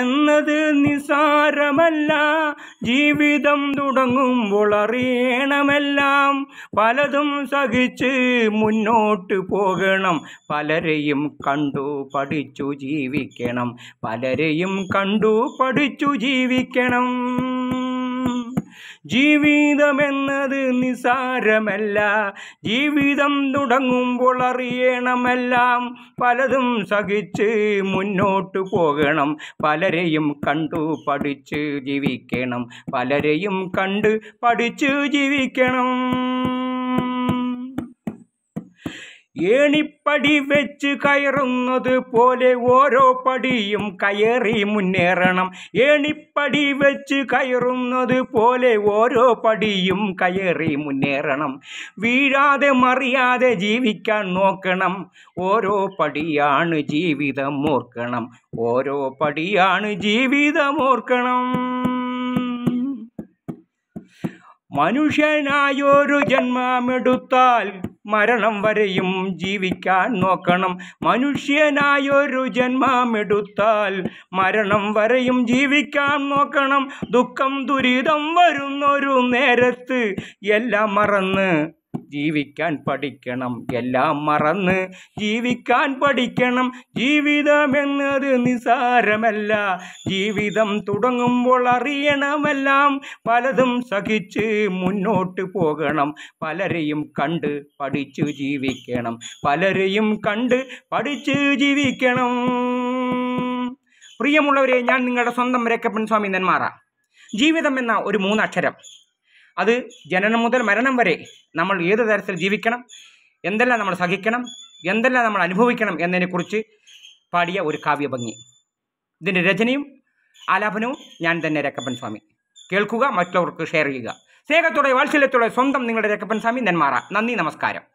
എന്നത് നിസാരമല്ല ജീവിതം തുടങ്ങുമ്പോൾ അറിയണമെല്ലാം പലതും സഹിച്ച് മുന്നോട്ട് പോകണം പലരെയും കണ്ടു പഠിച്ചു ജീവിക്കണം പലരെയും കണ്ടു പഠിച്ചു ജീവിക്കണം ജീവിതമെന്നത് നിസാരമല്ല ജീവിതം തുടങ്ങുമ്പോൾ അറിയണമെല്ലാം പലതും സഹിച്ച് മുന്നോട്ട് പോകണം പലരെയും കണ്ടു പഠിച്ച് ജീവിക്കണം പലരെയും കണ്ട് പഠിച്ച് ജീവിക്കണം ഏണിപ്പടി വെച്ച് കയറുന്നത് പോലെ ഓരോ പടിയും കയറി മുന്നേറണം ഏണിപ്പടി വെച്ച് കയറുന്നത് പോലെ ഓരോ പടിയും കയറി മുന്നേറണം വീഴാതെ മറിയാതെ ജീവിക്കാൻ നോക്കണം ഓരോ പടിയാണ് ജീവിതം ഓർക്കണം ഓരോ പടിയാണ് ജീവിതം ഓർക്കണം മനുഷ്യനായൊരു ജന്മമെടുത്താൽ മരണം വരെയും ജീവിക്കാൻ നോക്കണം മനുഷ്യനായൊരു ജന്മമെടുത്താൽ മരണം വരെയും ജീവിക്കാൻ നോക്കണം ദുഃഖം ദുരിതം വരുന്നൊരു നേരത്ത് എല്ലാം മറന്ന് ജീവിക്കാൻ പഠിക്കണം എല്ലാം മറന്ന് ജീവിക്കാൻ പഠിക്കണം എന്നത് നിസാരമല്ല ജീവിതം തുടങ്ങുമ്പോൾ അറിയണമെല്ലാം പലതും സഹിച്ച് മുന്നോട്ട് പോകണം പലരെയും കണ്ട് പഠിച്ചു ജീവിക്കണം പലരെയും കണ്ട് പഠിച്ച് ജീവിക്കണം പ്രിയമുള്ളവരെ ഞാൻ നിങ്ങളുടെ സ്വന്തം രക്കപ്പൻ സ്വാമി നെന്മാറ ജീവിതം എന്ന ഒരു മൂന്നക്ഷരം അത് ജനനം മുതൽ മരണം വരെ നമ്മൾ ഏത് തരത്തിൽ ജീവിക്കണം എന്തെല്ലാം നമ്മൾ സഹിക്കണം എന്തെല്ലാം നമ്മൾ അനുഭവിക്കണം എന്നതിനെക്കുറിച്ച് പാടിയ ഒരു കാവ്യഭംഗി ഇതിൻ്റെ രചനയും ആലാപനവും ഞാൻ തന്നെ രക്കപ്പൻ സ്വാമി കേൾക്കുക മറ്റുള്ളവർക്ക് ഷെയർ ചെയ്യുക സ്നേഹത്തോടെ വാത്സല്യത്തോടെ സ്വന്തം നിങ്ങളുടെ രക്കപ്പൻ സ്വാമി നെന്മാറ നന്ദി നമസ്കാരം